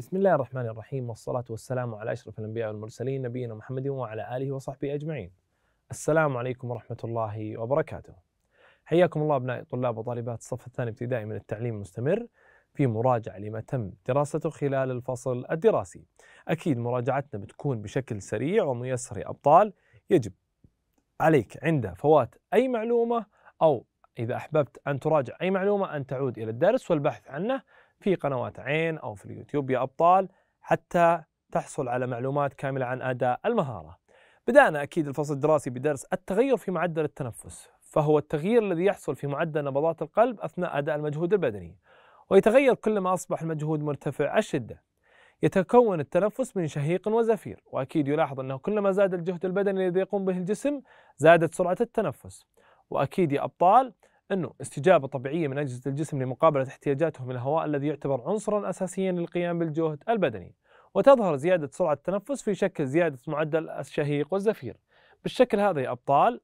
بسم الله الرحمن الرحيم والصلاة والسلام على أشرف الأنبياء والمرسلين نبينا محمد وعلى آله وصحبه أجمعين السلام عليكم ورحمة الله وبركاته حياكم الله أبنائي طلاب وطالبات الصف الثاني ابتدائي من التعليم المستمر في مراجعة لما تم دراسته خلال الفصل الدراسي أكيد مراجعتنا بتكون بشكل سريع وميسر يا أبطال يجب عليك عند فوات أي معلومة أو إذا أحببت أن تراجع أي معلومة أن تعود إلى الدرس والبحث عنه في قنوات عين أو في اليوتيوب يا أبطال حتى تحصل على معلومات كاملة عن أداء المهارة بدأنا أكيد الفصل الدراسي بدرس التغير في معدل التنفس فهو التغيير الذي يحصل في معدل نبضات القلب أثناء أداء المجهود البدني ويتغير كلما أصبح المجهود مرتفع الشدة يتكون التنفس من شهيق وزفير وأكيد يلاحظ أنه كلما زاد الجهد البدني الذي يقوم به الجسم زادت سرعة التنفس وأكيد يا أبطال أنه استجابة طبيعية من أجهزة الجسم لمقابلة احتياجاتهم الهواء الذي يعتبر عنصرا أساسيا للقيام بالجهد البدني وتظهر زيادة سرعة التنفس في شكل زيادة معدل الشهيق والزفير بالشكل هذا يا أبطال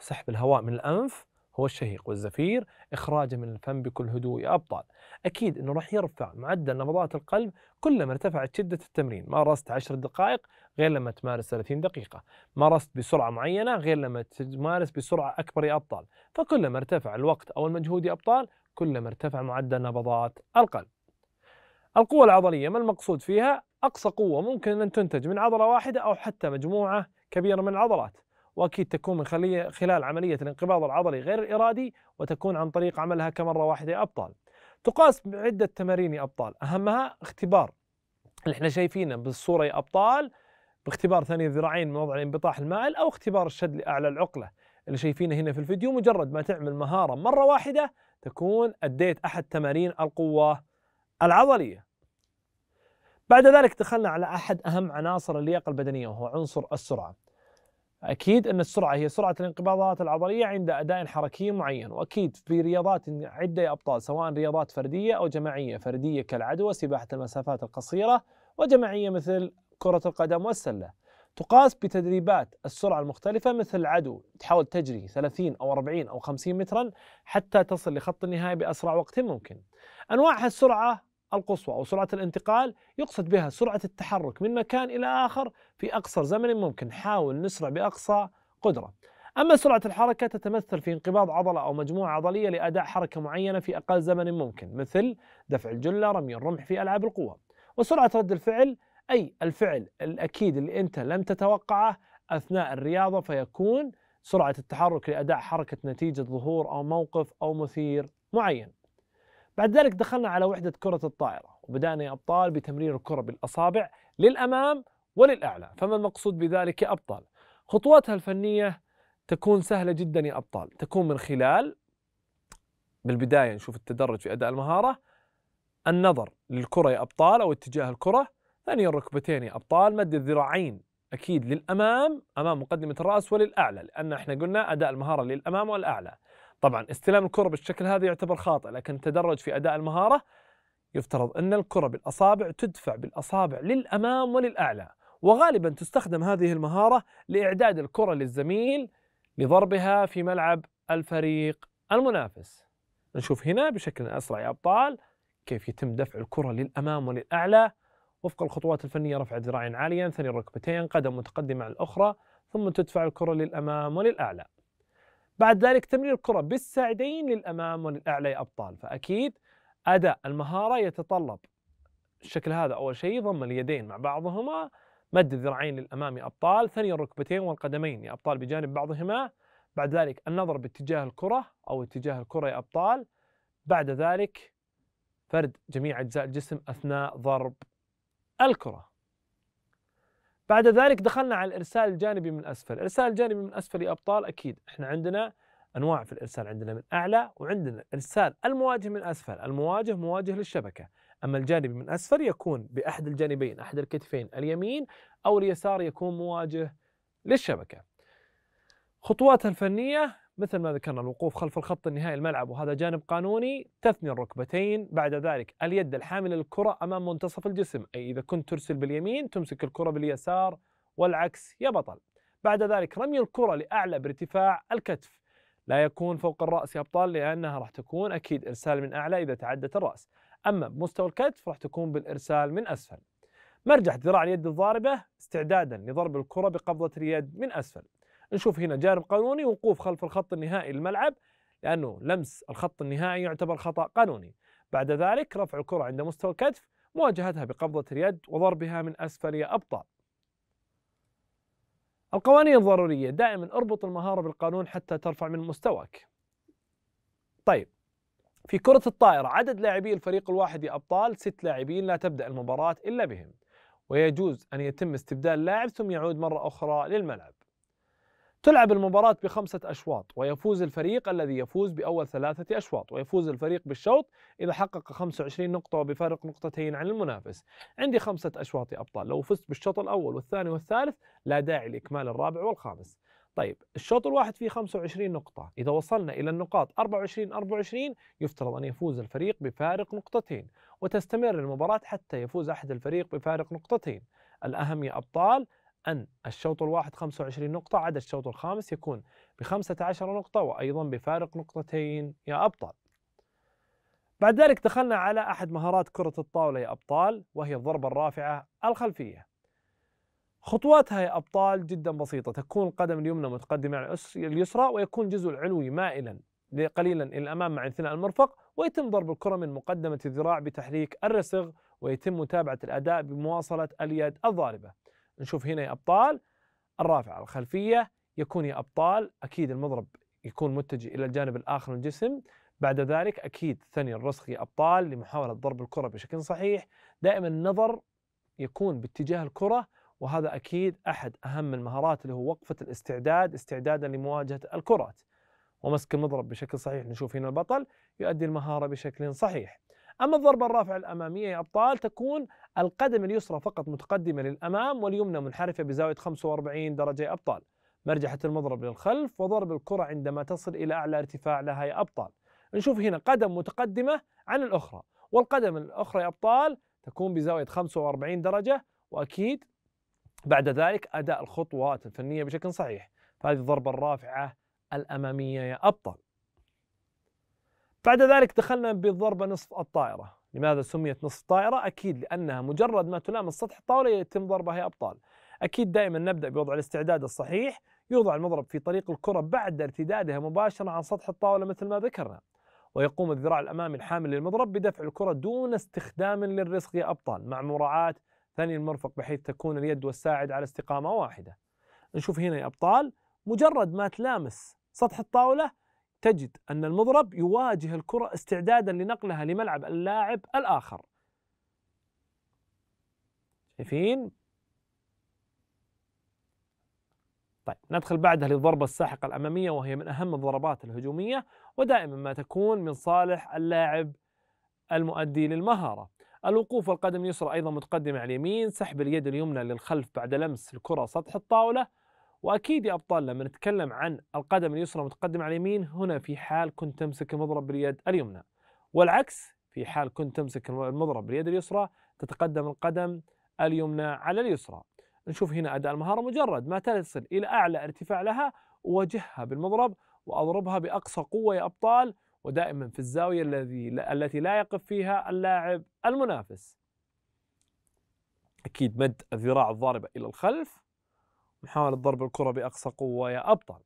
سحب الهواء من الأنف هو الشهيق والزفير إخراجه من الفم بكل هدوء يا أبطال أكيد أنه راح يرفع معدل نبضات القلب كلما ارتفعت شدة التمرين مارست 10 دقائق غير لما تمارس 30 دقيقة مارست بسرعة معينة غير لما تمارس بسرعة أكبر يا أبطال فكلما ارتفع الوقت أو المجهود يا أبطال كلما ارتفع معدل نبضات القلب القوة العضلية ما المقصود فيها؟ أقصى قوة ممكن أن تنتج من عضلة واحدة أو حتى مجموعة كبيرة من العضلات واكيد تكون من خلال عمليه الانقباض العضلي غير الارادي وتكون عن طريق عملها كمره واحده ابطال. تقاس بعده تمارين يا ابطال اهمها اختبار اللي احنا شايفينه بالصوره يا ابطال باختبار ثاني الذراعين من وضع الانبطاح المائل او اختبار الشد لاعلى العقله اللي شايفينه هنا في الفيديو مجرد ما تعمل مهاره مره واحده تكون اديت احد تمارين القوه العضليه. بعد ذلك دخلنا على احد اهم عناصر اللياقه البدنيه وهو عنصر السرعه. اكيد ان السرعه هي سرعه الانقباضات العضليه عند اداء حركي معين واكيد في رياضات عده يا ابطال سواء رياضات فرديه او جماعيه، فرديه كالعدوى سباحه المسافات القصيره وجماعيه مثل كره القدم والسله. تقاس بتدريبات السرعه المختلفه مثل العدو تحاول تجري 30 او 40 او 50 مترا حتى تصل لخط النهايه باسرع وقت ممكن. انواع السرعه القصوى أو سرعة الانتقال يقصد بها سرعة التحرك من مكان إلى آخر في أقصر زمن ممكن حاول نسرع بأقصى قدرة أما سرعة الحركة تتمثل في انقباض عضلة أو مجموعة عضلية لأداء حركة معينة في أقل زمن ممكن مثل دفع الجلة رمي الرمح في ألعاب القوى وسرعة رد الفعل أي الفعل الأكيد اللي أنت لم تتوقعه أثناء الرياضة فيكون سرعة التحرك لأداء حركة نتيجة ظهور أو موقف أو مثير معين بعد ذلك دخلنا على وحدة كرة الطائرة وبدأنا يا أبطال بتمرير الكرة بالأصابع للأمام وللأعلى فما المقصود بذلك يا أبطال؟ خطواتها الفنية تكون سهلة جدا يا أبطال تكون من خلال بالبداية نشوف التدرج في أداء المهارة النظر للكرة يا أبطال أو اتجاه الكرة ثانيا الركبتين يا أبطال مد الذراعين أكيد للأمام أمام مقدمة الرأس وللأعلى لأن احنا قلنا أداء المهارة للأمام والأعلى طبعا استلام الكرة بالشكل هذا يعتبر خاطئ لكن التدرج في أداء المهارة يفترض أن الكرة بالأصابع تدفع بالأصابع للأمام وللأعلى وغالبا تستخدم هذه المهارة لإعداد الكرة للزميل لضربها في ملعب الفريق المنافس نشوف هنا بشكل أسرع يا أبطال كيف يتم دفع الكرة للأمام وللأعلى وفق الخطوات الفنية رفع ذراع عاليا ثني الركبتين قدم متقدمة على الأخرى ثم تدفع الكرة للأمام وللأعلى بعد ذلك تمرير الكرة بالساعدين للأمام وللأعلى يا أبطال فأكيد أداء المهارة يتطلب الشكل هذا أول شيء ضم اليدين مع بعضهما مد الذراعين للأمام يا أبطال ثني الركبتين والقدمين يا أبطال بجانب بعضهما بعد ذلك النظر باتجاه الكرة أو اتجاه الكرة يا أبطال بعد ذلك فرد جميع أجزاء الجسم أثناء ضرب الكرة بعد ذلك دخلنا على الارسال الجانبي من اسفل، الارسال الجانبي من اسفل يا ابطال اكيد احنا عندنا انواع في الارسال عندنا من اعلى وعندنا ارسال المواجه من اسفل، المواجه مواجه للشبكه، اما الجانبي من اسفل يكون باحد الجانبين، احد الكتفين اليمين او اليسار يكون مواجه للشبكه. خطواتها الفنيه مثل ما ذكرنا الوقوف خلف الخط النهائي الملعب وهذا جانب قانوني تثني الركبتين بعد ذلك اليد الحاملة للكرة أمام منتصف الجسم أي إذا كنت ترسل باليمين تمسك الكرة باليسار والعكس يا بطل بعد ذلك رمي الكرة لأعلى بارتفاع الكتف لا يكون فوق الرأس يا أبطال لأنها راح تكون أكيد إرسال من أعلى إذا تعدت الرأس أما بمستوى الكتف راح تكون بالإرسال من أسفل مرجح ذراع اليد الضاربة استعدادا لضرب الكرة بقبضة اليد من أسفل نشوف هنا جانب قانوني وقوف خلف الخط النهائي للملعب لأنه لمس الخط النهائي يعتبر خطأ قانوني بعد ذلك رفع الكرة عند مستوى الكتف مواجهتها بقبضة اليد وضربها من أسفل أبطأ القوانين الضرورية دائما اربط المهارة بالقانون حتى ترفع من مستواك طيب في كرة الطائرة عدد لاعبي الفريق الواحد يا أبطال ست لاعبين لا تبدأ المباراة إلا بهم ويجوز أن يتم استبدال لاعب ثم يعود مرة أخرى للملعب تلعب المباراة بخمسة أشواط ويفوز الفريق الذي يفوز بأول ثلاثة أشواط ويفوز الفريق بالشوط إذا حقق 25 نقطة وبفارق نقطتين عن المنافس عندي خمسة أشواط يا أبطال لو فزت بالشوط الأول والثاني والثالث لا داعي لإكمال الرابع والخامس طيب الشوط الواحد فيه 25 نقطة إذا وصلنا إلى النقاط 24 24 يفترض أن يفوز الفريق بفارق نقطتين وتستمر المباراة حتى يفوز أحد الفريق بفارق نقطتين الأهم يا أبطال أن الشوط الواحد 25 نقطة عدا الشوط الخامس يكون ب 15 نقطة وأيضا بفارق نقطتين يا أبطال بعد ذلك دخلنا على أحد مهارات كرة الطاولة يا أبطال وهي الضربة الرافعة الخلفية خطواتها يا أبطال جدا بسيطة تكون القدم اليمنى متقدمة على اليسرى ويكون الجزء العلوي مائلا قليلا إلى الأمام مع انثناء المرفق ويتم ضرب الكرة من مقدمة الذراع بتحريك الرسغ ويتم متابعة الأداء بمواصلة اليد الضاربة نشوف هنا يا ابطال الرافعه الخلفيه يكون يا ابطال اكيد المضرب يكون متجه الى الجانب الاخر من الجسم بعد ذلك اكيد ثني الرسخ يا ابطال لمحاوله ضرب الكره بشكل صحيح دائما النظر يكون باتجاه الكره وهذا اكيد احد اهم المهارات اللي هو وقفه الاستعداد استعدادا لمواجهه الكرات ومسك المضرب بشكل صحيح نشوف هنا البطل يؤدي المهاره بشكل صحيح أما الضربة الرافعة الأمامية يا أبطال تكون القدم اليسرى فقط متقدمة للأمام واليمنى منحرفة بزاوية 45 درجة يا أبطال مرجحة المضرب للخلف وضرب الكرة عندما تصل إلى أعلى ارتفاع لها يا أبطال نشوف هنا قدم متقدمة عن الأخرى والقدم الأخرى يا أبطال تكون بزاوية 45 درجة وأكيد بعد ذلك أداء الخطوات الفنية بشكل صحيح فهذه الضربة الرافعة الأمامية يا أبطال بعد ذلك دخلنا بالضربة نصف الطائرة لماذا سميت نصف طائرة؟ أكيد لأنها مجرد ما تلامس سطح الطاولة يتم ضربها يا أبطال أكيد دائما نبدأ بوضع الاستعداد الصحيح يوضع المضرب في طريق الكرة بعد ارتدادها مباشرة عن سطح الطاولة مثل ما ذكرنا ويقوم الذراع الأمامي الحامل للمضرب بدفع الكرة دون استخدام للرسغ يا أبطال مع مراعاة ثني المرفق بحيث تكون اليد والساعد على استقامة واحدة نشوف هنا يا أبطال مجرد ما تلامس سطح الطاولة تجد أن المضرب يواجه الكرة استعدادا لنقلها لملعب اللاعب الآخر شايفين؟ طيب ندخل بعدها للضربة الساحقة الأمامية وهي من أهم الضربات الهجومية ودائما ما تكون من صالح اللاعب المؤدي للمهارة الوقوف والقدم اليسرى أيضا متقدمة على اليمين سحب اليد اليمنى للخلف بعد لمس الكرة سطح الطاولة واكيد يا ابطال لما نتكلم عن القدم اليسرى متقدمه على اليمين هنا في حال كنت تمسك المضرب باليد اليمنى والعكس في حال كنت تمسك المضرب باليد اليسرى تتقدم القدم اليمنى على اليسرى نشوف هنا اداء المهاره مجرد ما تصل الى اعلى ارتفاع لها اواجهها بالمضرب واضربها باقصى قوه يا ابطال ودائما في الزاويه الذي التي لا يقف فيها اللاعب المنافس. اكيد مد الذراع الضاربه الى الخلف محاولة ضرب الكرة بأقصى قوة يا أبطال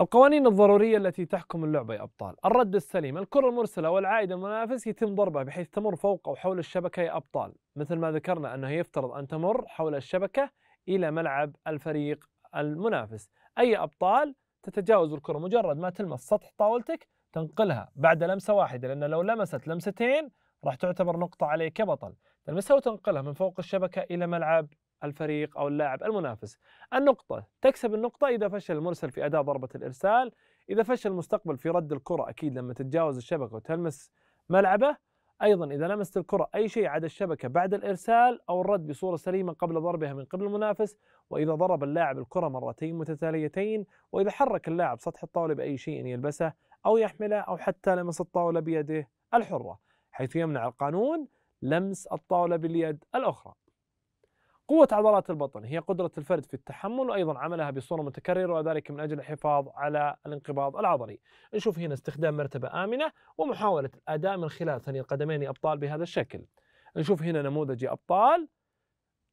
القوانين الضرورية التي تحكم اللعبة يا أبطال الرد السليم الكرة المرسلة والعائدة المنافس يتم ضربها بحيث تمر فوق أو حول الشبكة يا أبطال مثل ما ذكرنا أنه يفترض أن تمر حول الشبكة إلى ملعب الفريق المنافس أي أبطال تتجاوز الكرة مجرد ما تلمس سطح طاولتك تنقلها بعد لمسة واحدة لأن لو لمست لمستين راح تعتبر نقطة عليك يا بطل تلمسها وتنقلها من فوق الشبكة إلى ملعب الفريق أو اللاعب المنافس النقطة تكسب النقطة إذا فشل المرسل في أداء ضربة الإرسال إذا فشل المستقبل في رد الكرة أكيد لما تتجاوز الشبكة وتلمس ملعبه أيضا إذا لمست الكرة أي شيء عدا الشبكة بعد الإرسال أو الرد بصورة سليمة قبل ضربها من قبل المنافس وإذا ضرب اللاعب الكرة مرتين متتاليتين وإذا حرك اللاعب سطح الطاولة بأي شيء يلبسه أو يحمله أو حتى لمس الطاولة بيده الحرة حيث يمنع القانون لمس الطاولة باليد الأخرى قوة عضلات البطن هي قدرة الفرد في التحمل وأيضا عملها بصورة متكررة وذلك من أجل الحفاظ على الانقباض العضلي نشوف هنا استخدام مرتبة آمنة ومحاولة الأداء من خلال ثني القدمين أبطال بهذا الشكل نشوف هنا نموذج أبطال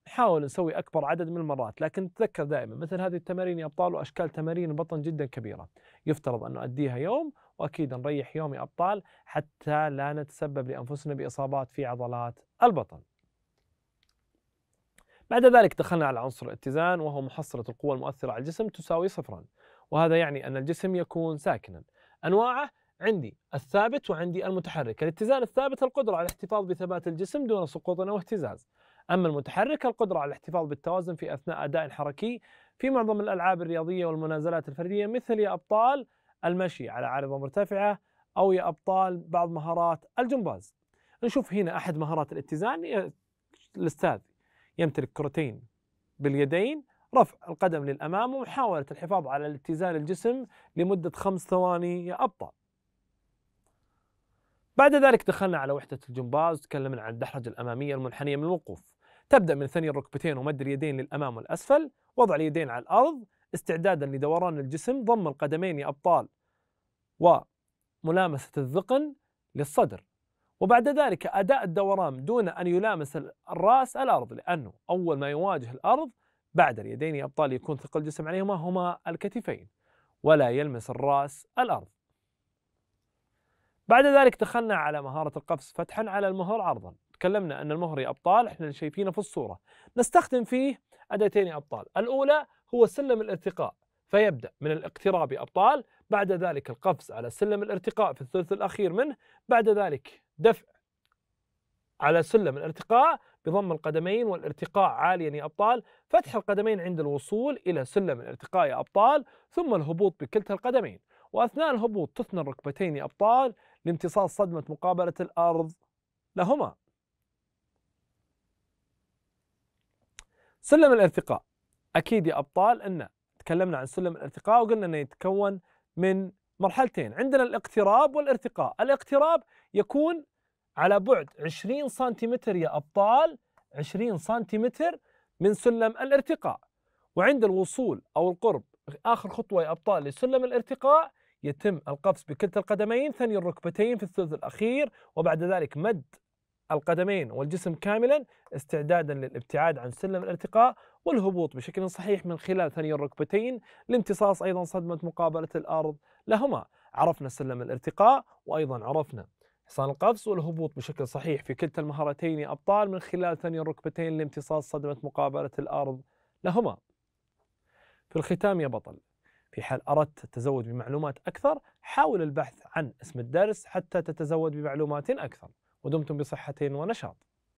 نحاول نسوي أكبر عدد من المرات لكن تذكر دائما مثل هذه التمارين يا أبطال وأشكال تمارين البطن جدا كبيرة يفترض أن نؤديها يوم وأكيد نريح يوم يا أبطال حتى لا نتسبب لأنفسنا بإصابات في عضلات البطن بعد ذلك دخلنا على عنصر الاتزان وهو محصلة القوة المؤثرة على الجسم تساوي صفرا وهذا يعني أن الجسم يكون ساكنا أنواعه عندي الثابت وعندي المتحرك الاتزان الثابت القدرة على الاحتفاظ بثبات الجسم دون سقوط أو اهتزاز أما المتحرك القدرة على الاحتفاظ بالتوازن في أثناء أداء حركي في معظم الألعاب الرياضية والمنازلات الفردية مثل يا أبطال المشي على عارضة مرتفعة أو يا أبطال بعض مهارات الجمباز نشوف هنا أحد مهارات الاتزان الأستاذ يمتلك كرتين باليدين رفع القدم للأمام ومحاولة الحفاظ على الاتزان الجسم لمدة خمس ثواني يا أبطأ بعد ذلك دخلنا على وحدة الجمباز تكلمنا عن الدحرجة الأمامية المنحنية من الوقوف تبدأ من ثني الركبتين ومد اليدين للأمام والأسفل وضع اليدين على الأرض استعدادا لدوران الجسم ضم القدمين يا أبطال وملامسة الذقن للصدر وبعد ذلك أداء الدوران دون أن يلامس الرأس الأرض لأنه أول ما يواجه الأرض بعد اليدين أبطال يكون ثقل الجسم عليهما هما الكتفين ولا يلمس الرأس الأرض بعد ذلك دخلنا على مهارة القفز فتحا على المهر عرضا تكلمنا أن المهر أبطال احنا شايفينه في الصورة نستخدم فيه أداتين أبطال الأولى هو سلم الارتقاء فيبدأ من الاقتراب أبطال بعد ذلك القفز على سلم الارتقاء في الثلث الأخير منه بعد ذلك دفع على سلم الارتقاء بضم القدمين والارتقاء عاليا يا أبطال فتح القدمين عند الوصول إلى سلم الارتقاء يا أبطال ثم الهبوط بكلتا القدمين وأثناء الهبوط تثنى الركبتين يا أبطال لامتصاص صدمة مقابلة الأرض لهما سلم الارتقاء أكيد يا أبطال أن تكلمنا عن سلم الارتقاء وقلنا أنه يتكون من مرحلتين عندنا الاقتراب والارتقاء الاقتراب يكون على بعد 20 سنتيمتر يا أبطال 20 سنتيمتر من سلم الارتقاء وعند الوصول أو القرب آخر خطوة يا أبطال لسلم الارتقاء يتم القفز بكلتا القدمين ثني الركبتين في الثلث الأخير وبعد ذلك مد القدمين والجسم كاملا استعدادا للابتعاد عن سلم الارتقاء والهبوط بشكل صحيح من خلال ثني الركبتين لامتصاص ايضا صدمه مقابله الارض لهما عرفنا سلم الارتقاء وايضا عرفنا حصان القفز والهبوط بشكل صحيح في كلتا المهارتين يا ابطال من خلال ثني الركبتين لامتصاص صدمه مقابله الارض لهما في الختام يا بطل في حال أردت التزود بمعلومات أكثر حاول البحث عن اسم الدرس حتى تتزود بمعلومات أكثر ودمتم بصحة ونشاط